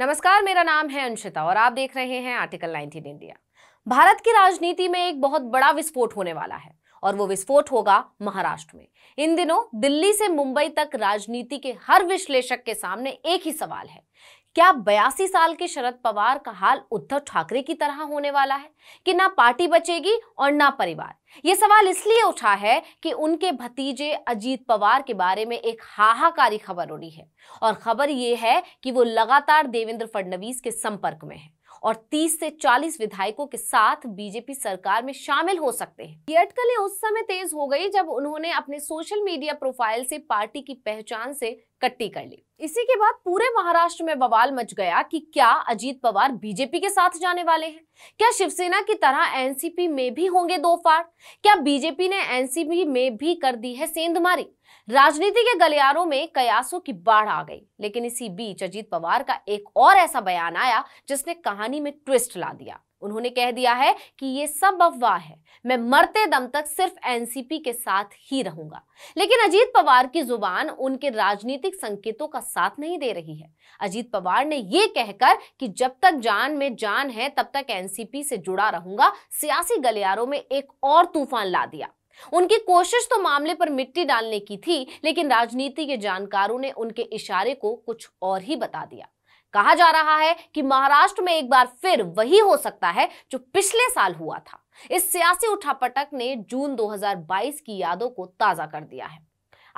नमस्कार मेरा नाम है अंशिता और आप देख रहे हैं आर्टिकल 19 इंडिया भारत की राजनीति में एक बहुत बड़ा विस्फोट होने वाला है और वो विस्फोट होगा महाराष्ट्र में इन दिनों दिल्ली से मुंबई तक राजनीति के हर विश्लेषक के सामने एक ही सवाल है क्या बयासी साल के शरद पवार का हाल उद्धव ठाकरे की तरह होने वाला है कि ना पार्टी बचेगी और ना परिवार ये सवाल इसलिए उठा है कि उनके भतीजे अजीत पवार के बारे में एक हाहाकारी खबर उड़ी है और खबर ये है कि वो लगातार देवेंद्र फडणवीस के संपर्क में है और 30 से 40 विधायकों के साथ बीजेपी सरकार में शामिल हो सकते हैं ये अटकलें उस समय तेज हो गई जब उन्होंने अपने सोशल मीडिया प्रोफाइल से पार्टी की पहचान से कट्टी कर ली इसी के बाद पूरे महाराष्ट्र में बवाल मच गया कि क्या अजीत पवार बीजेपी के साथ जाने वाले हैं क्या शिवसेना की तरह एनसीपी में भी होंगे दो फाड़ क्या बीजेपी ने एनसीपी में भी कर दी है सेंधमारी राजनीति के गलियारों में कयासों की बाढ़ आ गई लेकिन इसी बीच अजीत पवार का एक और ऐसा बयान आया जिसने कहानी में ट्विस्ट ला दिया उन्होंने कह दिया है कि ये सब अफवाह है मैं मरते दम तक सिर्फ एनसीपी के साथ ही रहूंगा लेकिन अजीत पवार की जुबान उनके राजनीतिक संकेतों का साथ नहीं दे रही है अजीत पवार ने यह कहकर कि जब तक जान में जान है तब तक एनसीपी से जुड़ा रहूंगा सियासी गलियारों में एक और तूफान ला दिया उनकी कोशिश तो मामले पर मिट्टी डालने की थी लेकिन राजनीति के जानकारों ने उनके इशारे को कुछ और ही बता दिया कहा जा रहा है कि महाराष्ट्र में एक बार फिर वही हो सकता है जो पिछले साल हुआ था इस सियासी उठापटक ने जून 2022 की यादों को ताजा कर दिया है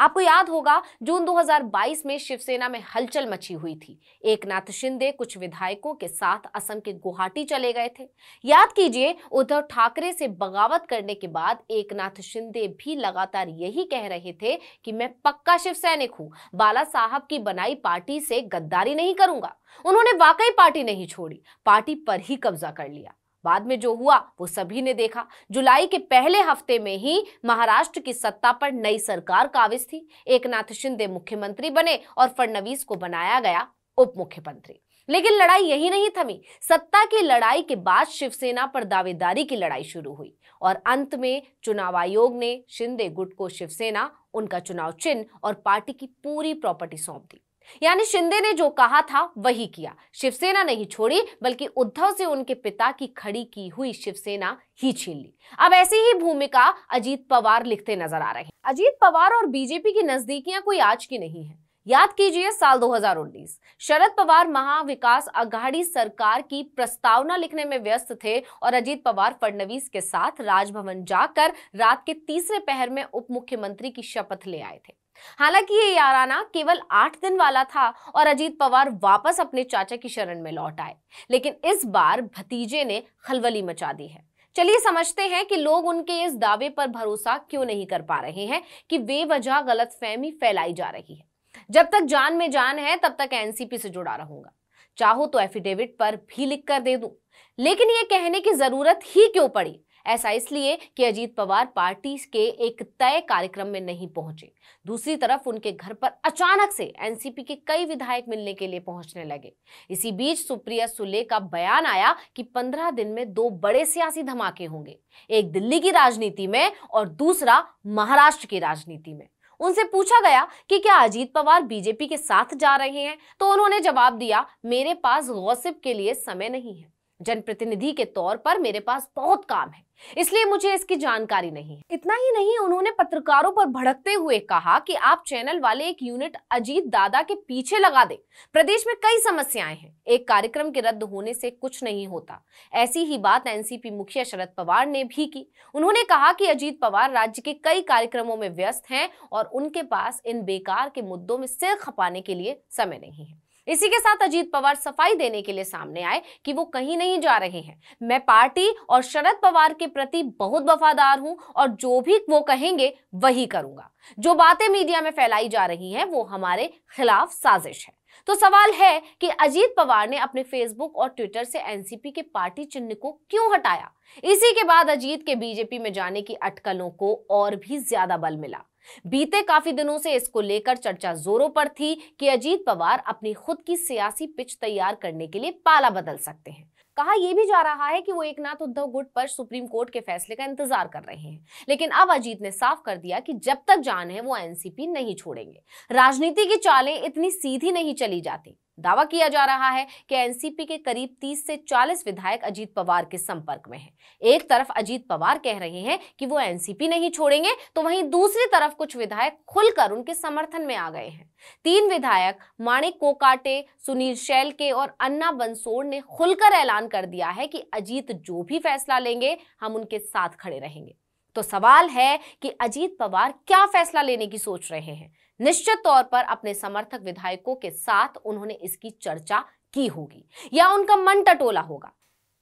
आपको याद होगा जून 2022 में शिवसेना में हलचल मची हुई थी एकनाथ शिंदे कुछ विधायकों के साथ असम के गुवाहाटी चले गए थे याद कीजिए उद्धव ठाकरे से बगावत करने के बाद एकनाथ शिंदे भी लगातार यही कह रहे थे कि मैं पक्का शिव सैनिक हूं बाला साहब की बनाई पार्टी से गद्दारी नहीं करूंगा उन्होंने वाकई पार्टी नहीं छोड़ी पार्टी पर ही कब्जा कर लिया बाद में जो हुआ वो सभी ने देखा जुलाई के पहले हफ्ते में ही महाराष्ट्र की सत्ता पर नई सरकार काविज थी एकनाथ शिंदे मुख्यमंत्री बने और फडणवीस को बनाया गया उप मुख्यमंत्री लेकिन लड़ाई यही नहीं थमी सत्ता की लड़ाई के बाद शिवसेना पर दावेदारी की लड़ाई शुरू हुई और अंत में चुनाव आयोग ने शिंदे गुट को शिवसेना उनका चुनाव चिन्ह और पार्टी की पूरी प्रॉपर्टी सौंप दी यानी शिंदे ने जो कहा था वही किया शिवसेना नहीं छोड़ी बल्कि उद्धव से उनके पिता की खड़ी की हुई शिवसेना ही छीन ली अब ऐसी ही भूमिका अजीत पवार लिखते नजर आ रहे हैं अजीत पवार और बीजेपी की नजदीकियां कोई आज की नहीं है याद कीजिए साल 2019 शरद पवार महाविकास आघाड़ी सरकार की प्रस्तावना लिखने में व्यस्त थे और अजीत पवार फडणवीस के साथ राजभवन जाकर रात के तीसरे पहर में उप मुख्यमंत्री की शपथ ले आए थे हालांकि ये याराना केवल आठ दिन वाला था और अजीत पवार वापस अपने चाचा की शरण में लौट आए लेकिन इस बार भतीजे ने खलबली मचा दी है चलिए समझते हैं कि लोग उनके इस दावे पर भरोसा क्यों नहीं कर पा रहे हैं कि वे वजह गलत फहमी फैलाई जा रही है जब तक जान में जान है तब तक एनसीपी से जुड़ा रहूंगा चाहो तो एफिडेविट पर भी लिख कर दे दू लेकिन यह कहने की जरूरत ही क्यों पड़ी ऐसा इसलिए कि अजीत पवार पार्टी के एक तय कार्यक्रम में नहीं पहुंचे दूसरी तरफ उनके घर पर अचानक से एनसीपी के कई विधायक मिलने के लिए पहुंचने लगे इसी बीच सुप्रिया सुले का बयान आया कि पंद्रह दिन में दो बड़े सियासी धमाके होंगे एक दिल्ली की राजनीति में और दूसरा महाराष्ट्र की राजनीति में उनसे पूछा गया कि क्या अजीत पवार बीजेपी के साथ जा रहे हैं तो उन्होंने जवाब दिया मेरे पास गौसिप के लिए समय नहीं है जनप्रतिनिधि के तौर पर मेरे पास बहुत काम है इसलिए मुझे इसकी जानकारी नहीं है इतना ही नहीं उन्होंने पत्रकारों पर भड़कते हुए कहा कि आप चैनल वाले एक यूनिट अजीत दादा के पीछे लगा दे प्रदेश में कई समस्याएं हैं एक कार्यक्रम के रद्द होने से कुछ नहीं होता ऐसी ही बात एनसीपी मुखिया शरद पवार ने भी की उन्होंने कहा कि अजीत पवार राज्य के कई कार्यक्रमों में व्यस्त हैं और उनके पास इन बेकार के मुद्दों में सिर खपाने के लिए समय नहीं है इसी के साथ अजीत पवार सफाई देने के लिए सामने आए कि वो कहीं नहीं जा रहे हैं मैं पार्टी और शरद पवार के प्रति बहुत वफादार हूं और जो भी वो कहेंगे वही करूंगा जो बातें मीडिया में फैलाई जा रही हैं वो हमारे खिलाफ साजिश है तो सवाल है कि अजीत पवार ने अपने फेसबुक और ट्विटर से एनसीपी के पार्टी चिन्ह को क्यों हटाया इसी के बाद अजीत के बीजेपी में जाने की अटकलों को और भी ज्यादा बल मिला बीते काफी दिनों से इसको लेकर चर्चा जोरों पर थी कि अजीत पवार अपनी खुद की सियासी पिच तैयार करने के लिए पाला बदल सकते हैं कहा यह भी जा रहा है कि वो एक नाथ उद्धव गुट पर सुप्रीम कोर्ट के फैसले का इंतजार कर रहे हैं लेकिन अब अजीत ने साफ कर दिया कि जब तक जान है वो एनसीपी नहीं छोड़ेंगे राजनीति की चालें इतनी सीधी नहीं चली जाती दावा किया जा रहा है कि एनसीपी के करीब 30 से 40 विधायक अजीत पवार के संपर्क में हैं। एक तरफ अजीत पवार कह रहे हैं कि वो एनसीपी नहीं छोड़ेंगे तो वहीं दूसरी तरफ कुछ विधायक खुलकर उनके समर्थन में आ गए हैं तीन विधायक माणिक कोकाटे सुनील शैलके और अन्ना बंसोड़ ने खुलकर ऐलान कर दिया है कि अजीत जो भी फैसला लेंगे हम उनके साथ खड़े रहेंगे तो सवाल है कि अजीत पवार क्या फैसला लेने की सोच रहे हैं निश्चित तौर पर अपने समर्थक विधायकों के साथ उन्होंने इसकी चर्चा की होगी या उनका मन टटोला होगा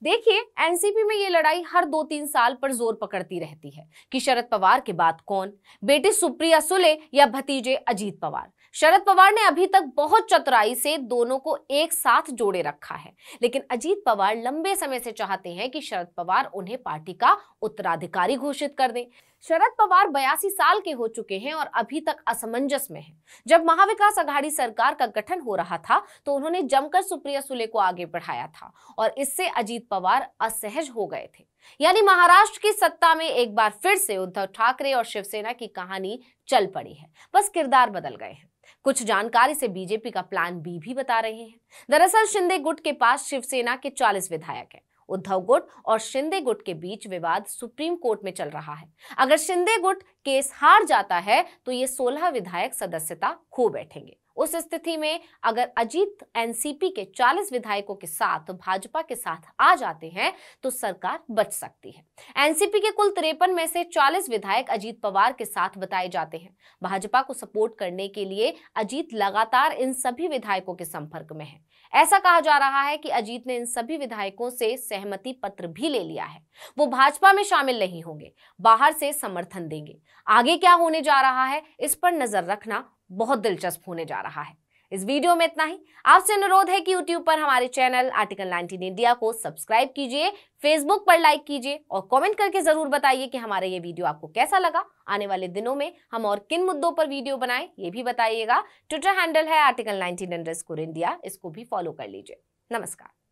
देखिए एनसीपी में ये लड़ाई हर दो तीन साल पर जोर पकड़ती रहती है कि शरद पवार के बाद कौन बेटी सुप्रिया सुले या भतीजे अजीत पवार शरद पवार ने अभी तक बहुत चतुराई से दोनों को एक साथ जोड़े रखा है लेकिन अजीत पवार लंबे समय से चाहते हैं कि शरद पवार उन्हें पार्टी का उत्तराधिकारी घोषित कर दें शरद पवार बयासी साल के हो चुके हैं और अभी तक असमंजस में हैं। जब महाविकास अघाड़ी सरकार का गठन हो रहा था तो उन्होंने जमकर सुप्रिया सुले को आगे बढ़ाया था और इससे अजीत पवार असहज हो गए थे यानी महाराष्ट्र की सत्ता में एक बार फिर से उद्धव ठाकरे और शिवसेना की कहानी चल पड़ी है बस किरदार बदल गए हैं कुछ जानकारी से बीजेपी का प्लान बी भी बता रहे हैं दरअसल शिंदे गुट के पास शिवसेना के 40 विधायक हैं उद्धव गुट और शिंदे गुट के बीच विवाद सुप्रीम कोर्ट में चल रहा है अगर शिंदे गुट केस हार जाता है तो ये सोलह विधायक सदस्यता खो बैठेंगे उस स्थिति में अगर अजीत एनसीपी के 40 विधायकों के साथ भाजपा के साथ आ जाते हैं तो सरकार बच सकती है एनसीपी के कुल तिरपन में से 40 विधायक अजीत पवार के साथ बताए जाते हैं भाजपा को सपोर्ट करने के लिए अजीत लगातार इन सभी विधायकों के संपर्क में है ऐसा कहा जा रहा है कि अजीत ने इन सभी विधायकों से सहमति पत्र भी ले लिया है वो भाजपा में शामिल नहीं होंगे बाहर से समर्थन देंगे आगे क्या होने जा रहा है इस पर नजर रखना बहुत दिलचस्प होने जा रहा है इस वीडियो में इतना ही आपसे अनुरोध है कि यूट्यूब पर हमारे चैनल आर्टिकल 19 इंडिया को सब्सक्राइब कीजिए फेसबुक पर लाइक कीजिए और कमेंट करके जरूर बताइए कि हमारा ये वीडियो आपको कैसा लगा आने वाले दिनों में हम और किन मुद्दों पर वीडियो बनाएं ये भी बताइएगा ट्विटर हैंडल है आर्टिकल नाइनटीन इंडिया इसको भी फॉलो कर लीजिए नमस्कार